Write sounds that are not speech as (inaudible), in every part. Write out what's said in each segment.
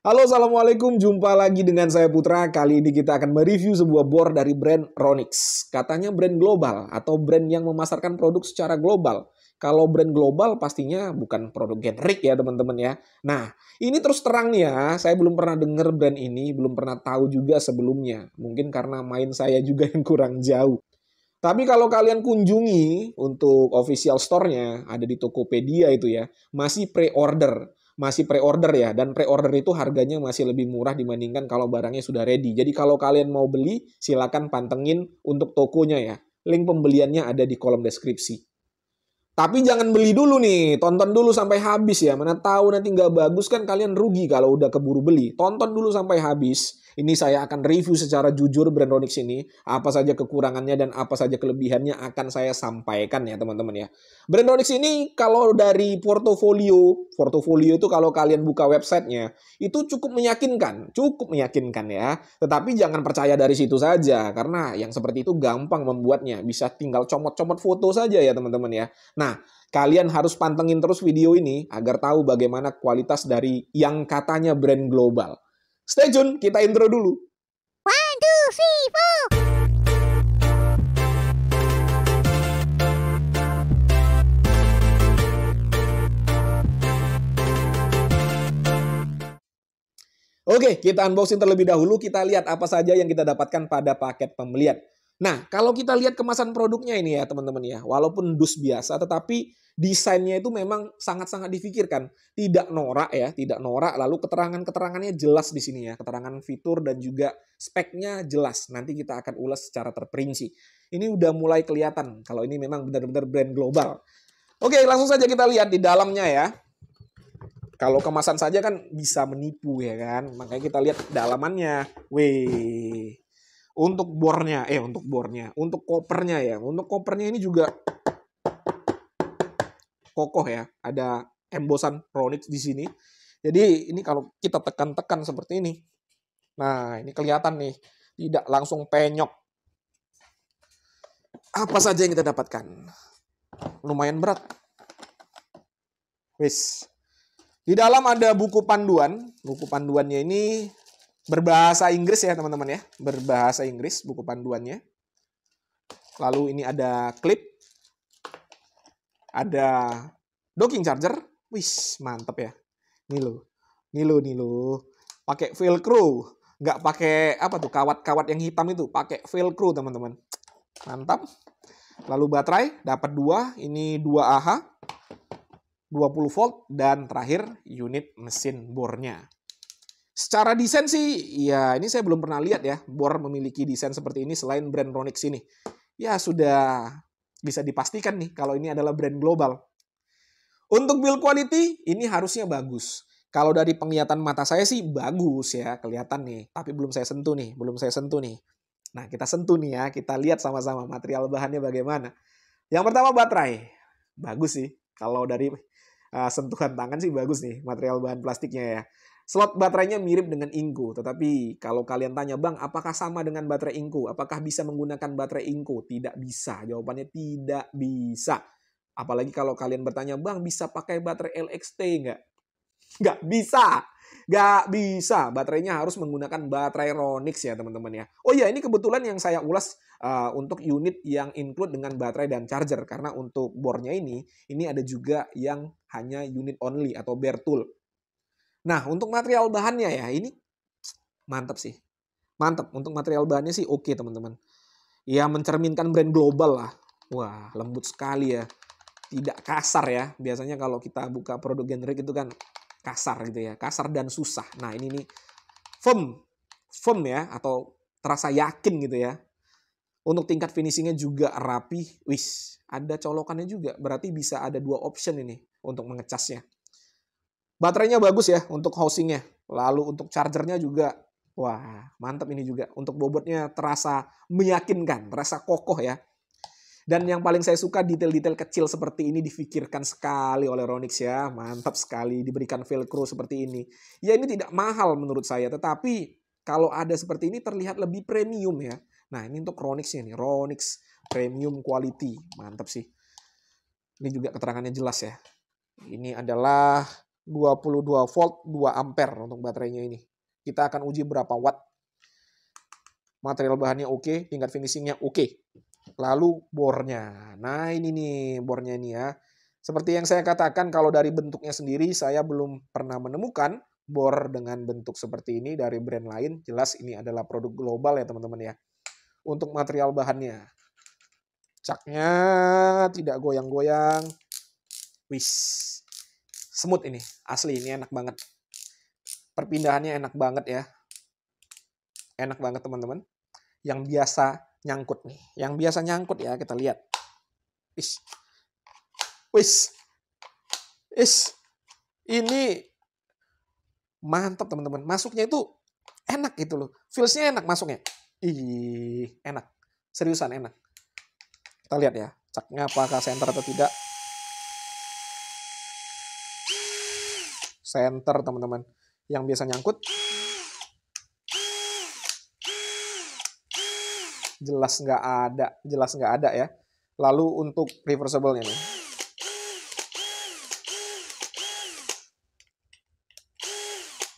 Halo, Assalamualaikum. Jumpa lagi dengan saya Putra. Kali ini kita akan mereview sebuah bor dari brand Ronix. Katanya brand global atau brand yang memasarkan produk secara global. Kalau brand global pastinya bukan produk generik ya teman-teman ya. Nah, ini terus terang nih ya, saya belum pernah dengar brand ini, belum pernah tahu juga sebelumnya. Mungkin karena main saya juga yang kurang jauh. Tapi kalau kalian kunjungi untuk official store-nya, ada di Tokopedia itu ya, masih pre-order masih pre-order ya dan pre-order itu harganya masih lebih murah dibandingkan kalau barangnya sudah ready. Jadi kalau kalian mau beli silakan pantengin untuk tokonya ya. Link pembeliannya ada di kolom deskripsi. Tapi jangan beli dulu nih, tonton dulu sampai habis ya. Mana tahu nanti nggak bagus kan kalian rugi kalau udah keburu beli. Tonton dulu sampai habis. Ini saya akan review secara jujur brand Ronix ini. Apa saja kekurangannya dan apa saja kelebihannya akan saya sampaikan ya teman-teman ya. Brand Ronix ini kalau dari portofolio, portofolio itu kalau kalian buka websitenya, itu cukup meyakinkan, cukup meyakinkan ya. Tetapi jangan percaya dari situ saja, karena yang seperti itu gampang membuatnya. Bisa tinggal comot-comot foto saja ya teman-teman ya. Nah, Nah, kalian harus pantengin terus video ini agar tahu bagaimana kualitas dari yang katanya brand global. Stay tune, kita intro dulu. One, two, three, four. Oke, kita unboxing terlebih dahulu. Kita lihat apa saja yang kita dapatkan pada paket pembelian. Nah, kalau kita lihat kemasan produknya ini ya teman-teman ya, walaupun dus biasa tetapi desainnya itu memang sangat-sangat difikirkan. Tidak norak ya, tidak norak. Lalu keterangan-keterangannya jelas di sini ya, keterangan fitur dan juga speknya jelas. Nanti kita akan ulas secara terperinci. Ini udah mulai kelihatan kalau ini memang benar-benar brand global. Oke, langsung saja kita lihat di dalamnya ya. Kalau kemasan saja kan bisa menipu ya kan. Makanya kita lihat dalamannya. Wih untuk bornya eh untuk bornya untuk kopernya ya untuk kopernya ini juga kokoh ya ada embosan Ronix di sini jadi ini kalau kita tekan-tekan seperti ini nah ini kelihatan nih tidak langsung penyok apa saja yang kita dapatkan lumayan berat wis di dalam ada buku panduan buku panduannya ini berbahasa Inggris ya teman-teman ya berbahasa Inggris buku panduannya lalu ini ada klip ada docking charger wis mantep ya ini lo ini lo ini lo pakai velcro nggak pakai apa tuh kawat-kawat yang hitam itu pakai velcro teman-teman mantap lalu baterai dapat dua ini 2 AH 20 volt dan terakhir unit mesin bornya Secara desain sih, ya ini saya belum pernah lihat ya, Bor memiliki desain seperti ini selain brand Ronix ini. Ya sudah bisa dipastikan nih kalau ini adalah brand global. Untuk build quality, ini harusnya bagus. Kalau dari penglihatan mata saya sih bagus ya, kelihatan nih. Tapi belum saya sentuh nih, belum saya sentuh nih. Nah, kita sentuh nih ya, kita lihat sama-sama material bahannya bagaimana. Yang pertama baterai. Bagus sih. Kalau dari uh, sentuhan tangan sih bagus nih material bahan plastiknya ya. Slot baterainya mirip dengan Inco, tetapi kalau kalian tanya, Bang, apakah sama dengan baterai Inco? Apakah bisa menggunakan baterai Inco? Tidak bisa. Jawabannya tidak bisa. Apalagi kalau kalian bertanya, Bang, bisa pakai baterai LXT nggak? Nggak bisa. Nggak bisa. Baterainya harus menggunakan baterai Ronix ya, teman-teman ya. Oh iya, ini kebetulan yang saya ulas uh, untuk unit yang include dengan baterai dan charger. Karena untuk bornya ini, ini ada juga yang hanya unit only atau bare tool Nah, untuk material bahannya ya, ini mantap sih. Mantap, untuk material bahannya sih oke okay, teman-teman. Ya, mencerminkan brand global lah. Wah, lembut sekali ya. Tidak kasar ya. Biasanya kalau kita buka produk generik itu kan kasar gitu ya. Kasar dan susah. Nah, ini nih firm. Firm ya, atau terasa yakin gitu ya. Untuk tingkat finishingnya juga rapi. Wis, ada colokannya juga. Berarti bisa ada dua option ini untuk mengecasnya. Baterainya bagus ya untuk housingnya. Lalu untuk chargernya juga Wah, mantap ini juga. Untuk bobotnya terasa meyakinkan, terasa kokoh ya. Dan yang paling saya suka detail-detail kecil seperti ini difikirkan sekali oleh Ronix ya. Mantap sekali diberikan velcro seperti ini. Ya ini tidak mahal menurut saya, tetapi kalau ada seperti ini terlihat lebih premium ya. Nah ini untuk Ronix ya nih, Ronix Premium Quality. Mantap sih. Ini juga keterangannya jelas ya. Ini adalah 22 volt 2 ampere untuk baterainya ini. Kita akan uji berapa watt. Material bahannya oke, okay, tingkat finishingnya oke. Okay. Lalu bornya. Nah ini nih bornya ini ya. Seperti yang saya katakan kalau dari bentuknya sendiri saya belum pernah menemukan bor dengan bentuk seperti ini dari brand lain. Jelas ini adalah produk global ya teman-teman ya. Untuk material bahannya. Caknya tidak goyang-goyang. Wis semut ini asli ini enak banget perpindahannya enak banget ya enak banget teman-teman yang biasa nyangkut nih yang biasa nyangkut ya kita lihat is is is ini mantap teman-teman masuknya itu enak gitu loh feelsnya enak masuknya ih enak seriusan enak kita lihat ya caknya apakah center atau tidak Center, teman-teman. Yang biasa nyangkut. Jelas nggak ada, jelas nggak ada ya. Lalu untuk reversible-nya nih.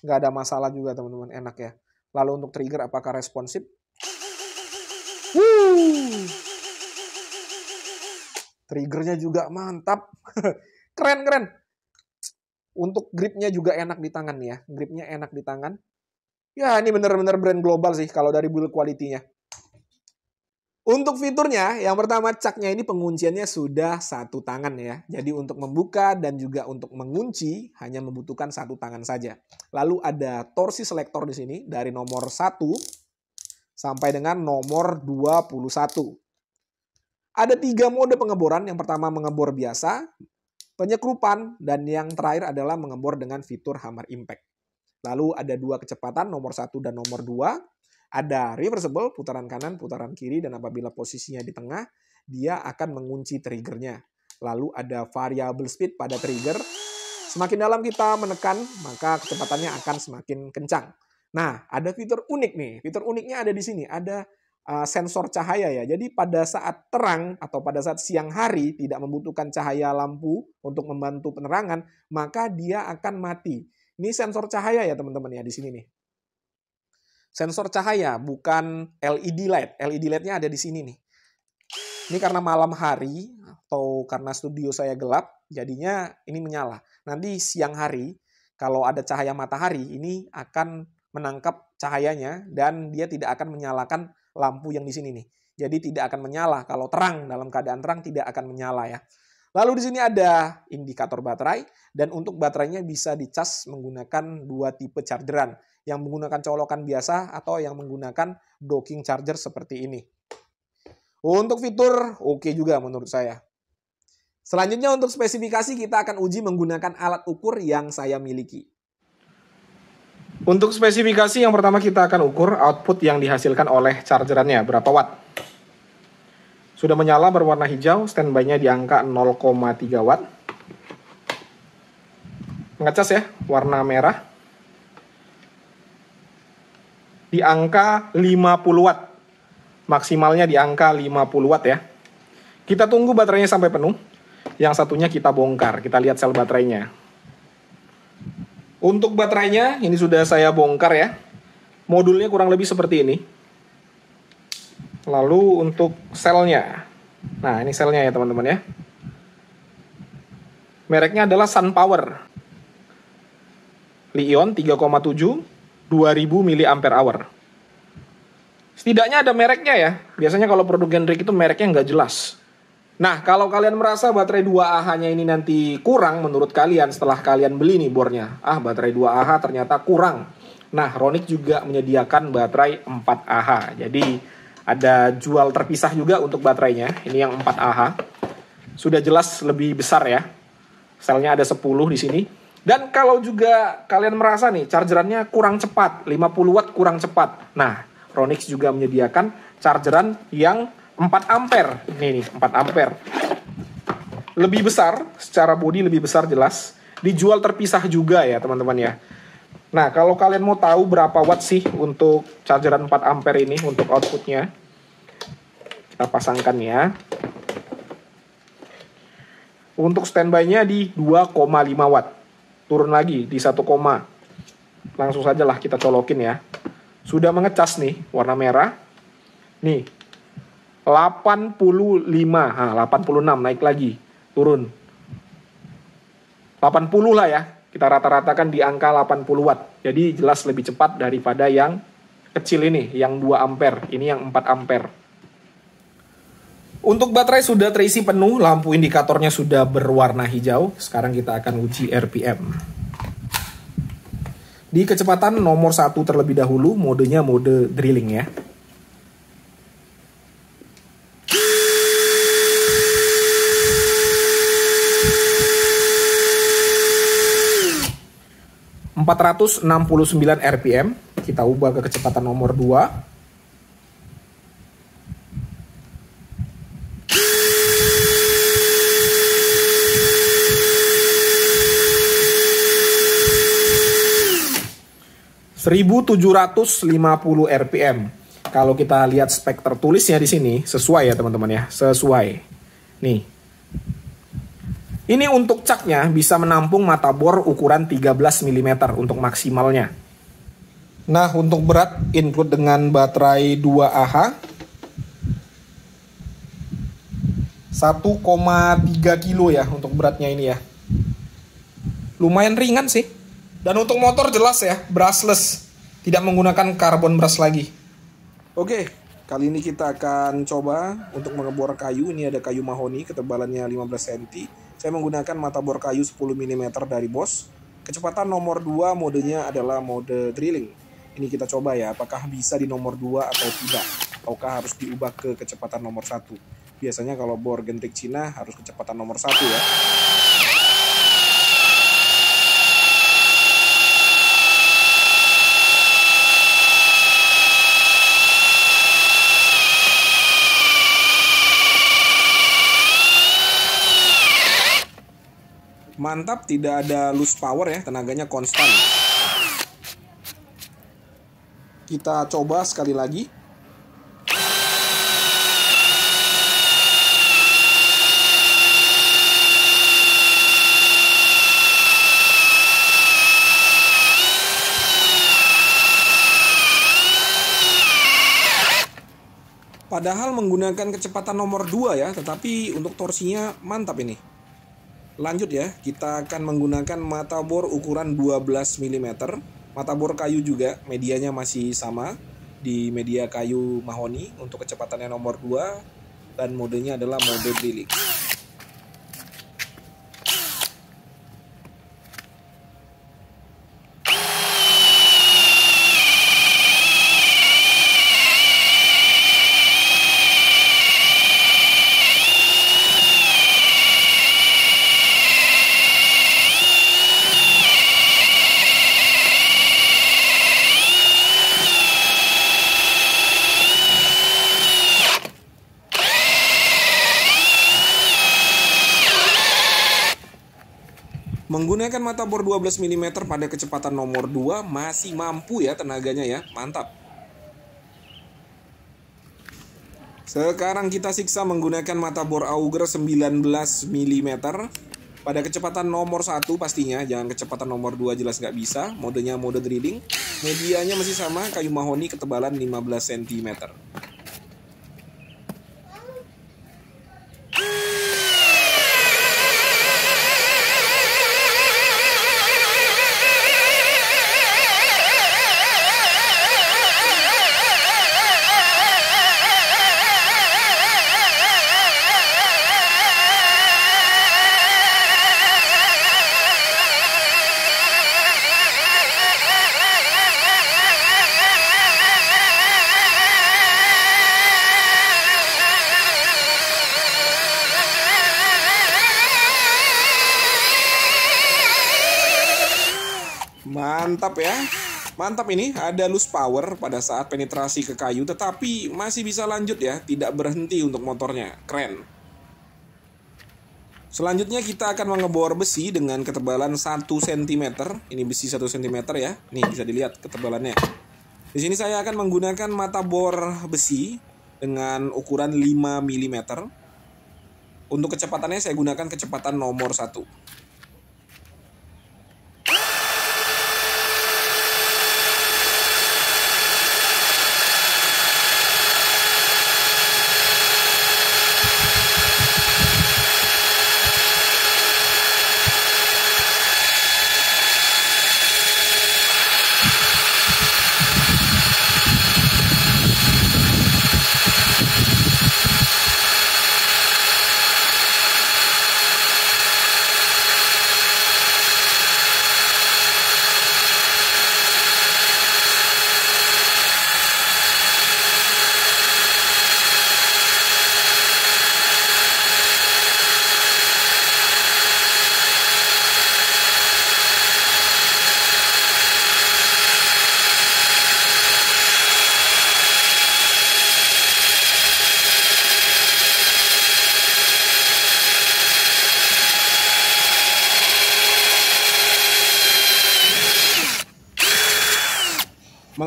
Nggak ada masalah juga, teman-teman. Enak ya. Lalu untuk trigger apakah responsif? Triggernya juga mantap. Keren-keren. (laughs) Untuk gripnya juga enak di tangan ya. Gripnya enak di tangan. Ya ini bener-bener brand global sih kalau dari build quality-nya. Untuk fiturnya, yang pertama caknya ini pengunciannya sudah satu tangan ya. Jadi untuk membuka dan juga untuk mengunci hanya membutuhkan satu tangan saja. Lalu ada torsi selektor di sini dari nomor 1 sampai dengan nomor 21. Ada tiga mode pengeboran. Yang pertama mengebor biasa, penyekrupan dan yang terakhir adalah mengembor dengan fitur hammer impact. Lalu ada dua kecepatan, nomor satu dan nomor dua. Ada reversible, putaran kanan, putaran kiri, dan apabila posisinya di tengah, dia akan mengunci triggernya. Lalu ada variable speed pada trigger. Semakin dalam kita menekan, maka kecepatannya akan semakin kencang. Nah, ada fitur unik nih. Fitur uniknya ada di sini. Ada Eh, sensor cahaya ya. Jadi pada saat terang atau pada saat siang hari tidak membutuhkan cahaya lampu untuk membantu penerangan, maka dia akan mati. Ini sensor cahaya ya teman-teman ya di sini nih. Sensor cahaya bukan LED light. LED light-nya ada di sini nih. Ini karena malam hari atau karena studio saya gelap, jadinya ini menyala. Nanti siang hari kalau ada cahaya matahari ini akan menangkap cahayanya dan dia tidak akan menyalakan lampu yang di sini nih. Jadi tidak akan menyala. Kalau terang, dalam keadaan terang tidak akan menyala ya. Lalu di sini ada indikator baterai dan untuk baterainya bisa dicas menggunakan dua tipe chargeran, yang menggunakan colokan biasa atau yang menggunakan docking charger seperti ini. Untuk fitur oke okay juga menurut saya. Selanjutnya untuk spesifikasi kita akan uji menggunakan alat ukur yang saya miliki. Untuk spesifikasi yang pertama kita akan ukur output yang dihasilkan oleh chargerannya, berapa watt. Sudah menyala berwarna hijau, standby-nya di angka 0,3 watt. Ngecas ya, warna merah. Di angka 50 watt. Maksimalnya di angka 50 watt ya. Kita tunggu baterainya sampai penuh. Yang satunya kita bongkar, kita lihat sel baterainya. Untuk baterainya, ini sudah saya bongkar ya. Modulnya kurang lebih seperti ini. Lalu untuk selnya. Nah, ini selnya ya teman-teman ya. Mereknya adalah Sunpower. Li-ion 3,7 2000 mAh. Setidaknya ada mereknya ya. Biasanya kalau produk generik itu mereknya nggak jelas. Nah, kalau kalian merasa baterai 2AH-nya ini nanti kurang menurut kalian setelah kalian beli nih bornya. Ah, baterai 2AH ternyata kurang. Nah, Ronik juga menyediakan baterai 4AH. Jadi, ada jual terpisah juga untuk baterainya. Ini yang 4AH. Sudah jelas lebih besar ya. Selnya ada 10 di sini. Dan kalau juga kalian merasa nih chargerannya kurang cepat, 50 watt kurang cepat. Nah, Ronix juga menyediakan chargeran yang 4 ampere. Ini nih, 4 ampere. Lebih besar, secara bodi lebih besar jelas. Dijual terpisah juga ya, teman-teman ya. Nah, kalau kalian mau tahu berapa watt sih untuk chargeran 4 ampere ini untuk outputnya, kita pasangkan ya. Untuk standby-nya di 2,5 watt. Turun lagi di 1, langsung saja lah kita colokin ya. Sudah mengecas nih warna merah. Nih, 85, nah, 86 naik lagi, turun. 80 lah ya, kita rata-ratakan di angka 80 watt. Jadi jelas lebih cepat daripada yang kecil ini, yang 2 ampere, ini yang 4 ampere. Untuk baterai sudah terisi penuh, lampu indikatornya sudah berwarna hijau. Sekarang kita akan uji RPM. Di kecepatan nomor satu terlebih dahulu, modenya mode drilling ya. 469 RPM. Kita ubah ke kecepatan nomor 2. puluh RPM. Kalau kita lihat spek tertulisnya di sini, sesuai ya teman-teman ya, sesuai. Nih, ini untuk caknya bisa menampung mata bor ukuran 13 mm untuk maksimalnya. Nah, untuk berat input dengan baterai 2 AH 1,3 kilo ya untuk beratnya ini ya. Lumayan ringan sih. Dan untuk motor jelas ya, brushless. Tidak menggunakan karbon brush lagi. Oke, kali ini kita akan coba untuk mengebor kayu. Ini ada kayu mahoni ketebalannya 15 cm saya menggunakan mata bor kayu 10 mm dari bos. Kecepatan nomor 2 modenya adalah mode drilling. Ini kita coba ya, apakah bisa di nomor 2 atau tidak. Ataukah harus diubah ke kecepatan nomor 1. Biasanya kalau bor gentik Cina harus kecepatan nomor 1 ya. Mantap, tidak ada loose power ya, tenaganya konstan. Kita coba sekali lagi. Padahal menggunakan kecepatan nomor 2 ya, tetapi untuk torsinya mantap ini. Lanjut ya, kita akan menggunakan mata bor ukuran 12 mm. Mata bor kayu juga, medianya masih sama di media kayu mahoni untuk kecepatannya nomor 2 dan modenya adalah mode drilling. Menggunakan mata bor 12 mm pada kecepatan nomor 2 masih mampu ya tenaganya ya, mantap. Sekarang kita siksa menggunakan mata bor Auger 19 mm pada kecepatan nomor 1 pastinya, jangan kecepatan nomor 2 jelas nggak bisa, modenya mode drilling. Medianya masih sama, kayu mahoni ketebalan 15 cm. mantap ya. Mantap ini, ada loose power pada saat penetrasi ke kayu tetapi masih bisa lanjut ya, tidak berhenti untuk motornya. Keren. Selanjutnya kita akan mengebor besi dengan ketebalan 1 cm. Ini besi 1 cm ya. Nih bisa dilihat ketebalannya. Di sini saya akan menggunakan mata bor besi dengan ukuran 5 mm. Untuk kecepatannya saya gunakan kecepatan nomor 1.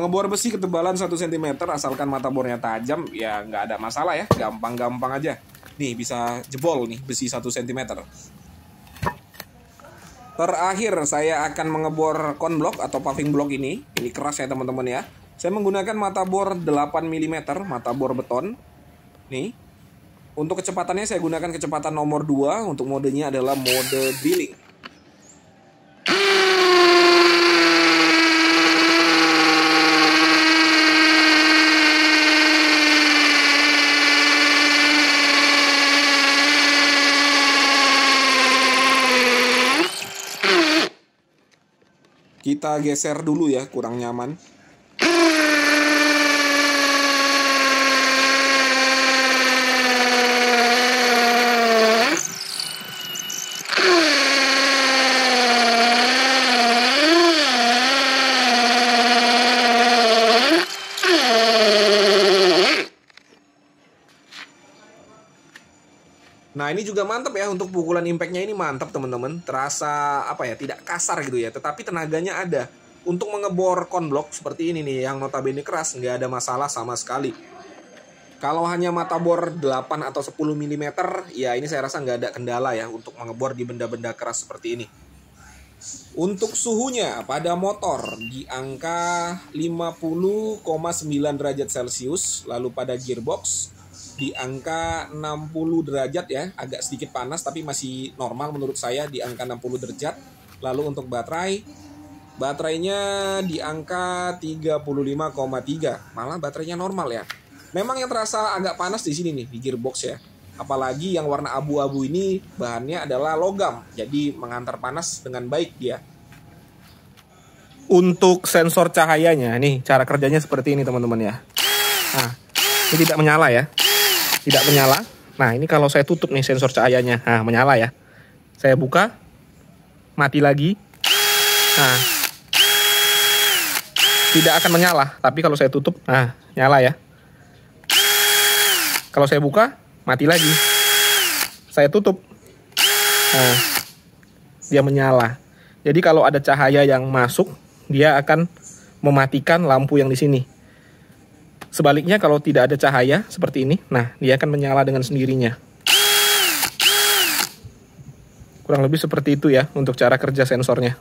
Ngebor besi ketebalan 1 cm asalkan mata bornya tajam, ya nggak ada masalah ya, gampang-gampang aja. Nih bisa jebol nih besi 1 cm. Terakhir saya akan mengebor konblok atau paving blok ini. Ini keras ya teman-teman ya. Saya menggunakan mata bor 8 mm, mata bor beton. Nih. Untuk kecepatannya saya gunakan kecepatan nomor 2, untuk modenya adalah mode billing kita geser dulu ya kurang nyaman Nah ini juga mantap ya untuk pukulan impactnya ini mantap teman-teman. Terasa apa ya tidak kasar gitu ya, tetapi tenaganya ada. Untuk mengebor konblok seperti ini nih yang notabene keras nggak ada masalah sama sekali. Kalau hanya mata bor 8 atau 10 mm, ya ini saya rasa nggak ada kendala ya untuk mengebor di benda-benda keras seperti ini. Untuk suhunya pada motor di angka 50,9 derajat Celcius, lalu pada gearbox di angka 60 derajat ya, agak sedikit panas tapi masih normal menurut saya di angka 60 derajat. Lalu untuk baterai, baterainya di angka 35,3. Malah baterainya normal ya. Memang yang terasa agak panas di sini nih di gearbox ya. Apalagi yang warna abu-abu ini bahannya adalah logam, jadi mengantar panas dengan baik dia. Untuk sensor cahayanya nih, cara kerjanya seperti ini teman-teman ya. Nah, ini tidak menyala ya tidak menyala. Nah, ini kalau saya tutup nih sensor cahayanya. Nah, menyala ya. Saya buka. Mati lagi. Nah. Tidak akan menyala, tapi kalau saya tutup, nah, nyala ya. Kalau saya buka, mati lagi. Saya tutup. Nah, dia menyala. Jadi kalau ada cahaya yang masuk, dia akan mematikan lampu yang di sini. Sebaliknya kalau tidak ada cahaya seperti ini, nah dia akan menyala dengan sendirinya. Kurang lebih seperti itu ya untuk cara kerja sensornya.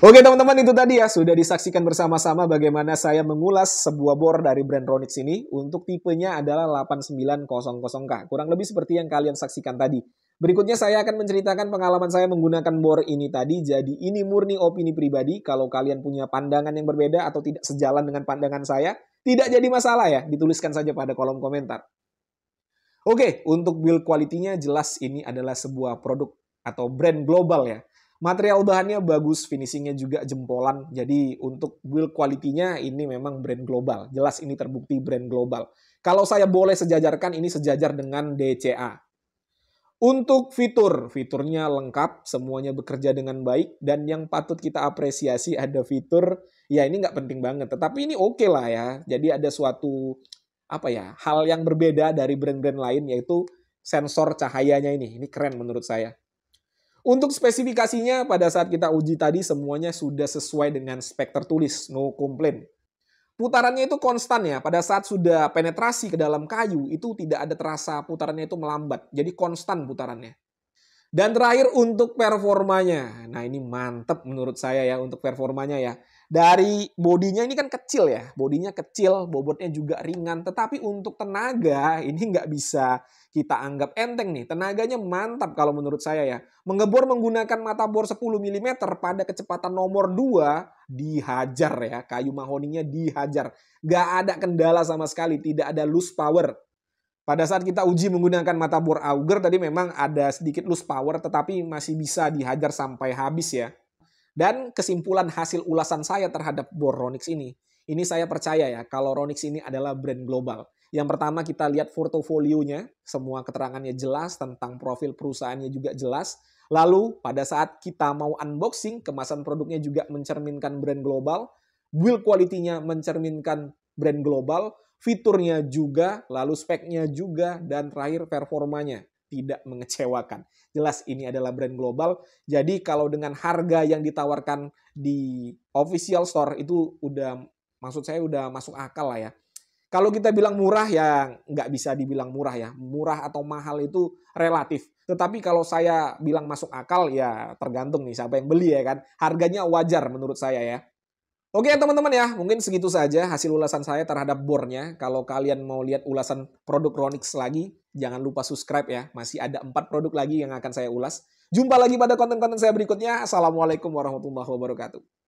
Oke teman-teman itu tadi ya sudah disaksikan bersama-sama bagaimana saya mengulas sebuah bor dari brand Ronix ini untuk tipenya adalah 8900K. Kurang lebih seperti yang kalian saksikan tadi. Berikutnya saya akan menceritakan pengalaman saya menggunakan bor ini tadi. Jadi ini murni opini pribadi. Kalau kalian punya pandangan yang berbeda atau tidak sejalan dengan pandangan saya, tidak jadi masalah ya, dituliskan saja pada kolom komentar. Oke, untuk build quality-nya jelas ini adalah sebuah produk atau brand global ya. Material bahannya bagus, finishingnya juga jempolan. Jadi untuk build quality-nya ini memang brand global. Jelas ini terbukti brand global. Kalau saya boleh sejajarkan, ini sejajar dengan DCA. Untuk fitur, fiturnya lengkap, semuanya bekerja dengan baik, dan yang patut kita apresiasi ada fitur, ya ini nggak penting banget, tetapi ini oke okay lah ya. Jadi ada suatu, apa ya, hal yang berbeda dari brand-brand lain, yaitu sensor cahayanya ini. Ini keren menurut saya. Untuk spesifikasinya, pada saat kita uji tadi, semuanya sudah sesuai dengan spek tertulis, no complaint putarannya itu konstan ya. Pada saat sudah penetrasi ke dalam kayu itu tidak ada terasa putarannya itu melambat. Jadi konstan putarannya. Dan terakhir untuk performanya. Nah ini mantep menurut saya ya untuk performanya ya. Dari bodinya ini kan kecil ya. Bodinya kecil, bobotnya juga ringan. Tetapi untuk tenaga ini nggak bisa kita anggap enteng nih. Tenaganya mantap kalau menurut saya ya. Mengebor menggunakan mata bor 10 mm pada kecepatan nomor 2 dihajar ya. Kayu mahoninya dihajar. Gak ada kendala sama sekali, tidak ada loose power. Pada saat kita uji menggunakan mata bor auger tadi memang ada sedikit loose power tetapi masih bisa dihajar sampai habis ya. Dan kesimpulan hasil ulasan saya terhadap bor Ronix ini, ini saya percaya ya kalau Ronix ini adalah brand global yang pertama kita lihat portofolionya, semua keterangannya jelas, tentang profil perusahaannya juga jelas. Lalu pada saat kita mau unboxing, kemasan produknya juga mencerminkan brand global, build quality-nya mencerminkan brand global, fiturnya juga, lalu speknya juga, dan terakhir performanya tidak mengecewakan. Jelas ini adalah brand global. Jadi kalau dengan harga yang ditawarkan di official store itu udah maksud saya udah masuk akal lah ya. Kalau kita bilang murah ya nggak bisa dibilang murah ya. Murah atau mahal itu relatif. Tetapi kalau saya bilang masuk akal ya tergantung nih siapa yang beli ya kan. Harganya wajar menurut saya ya. Oke teman-teman ya, mungkin segitu saja hasil ulasan saya terhadap bornya. Kalau kalian mau lihat ulasan produk Ronix lagi, jangan lupa subscribe ya. Masih ada 4 produk lagi yang akan saya ulas. Jumpa lagi pada konten-konten saya berikutnya. Assalamualaikum warahmatullahi wabarakatuh.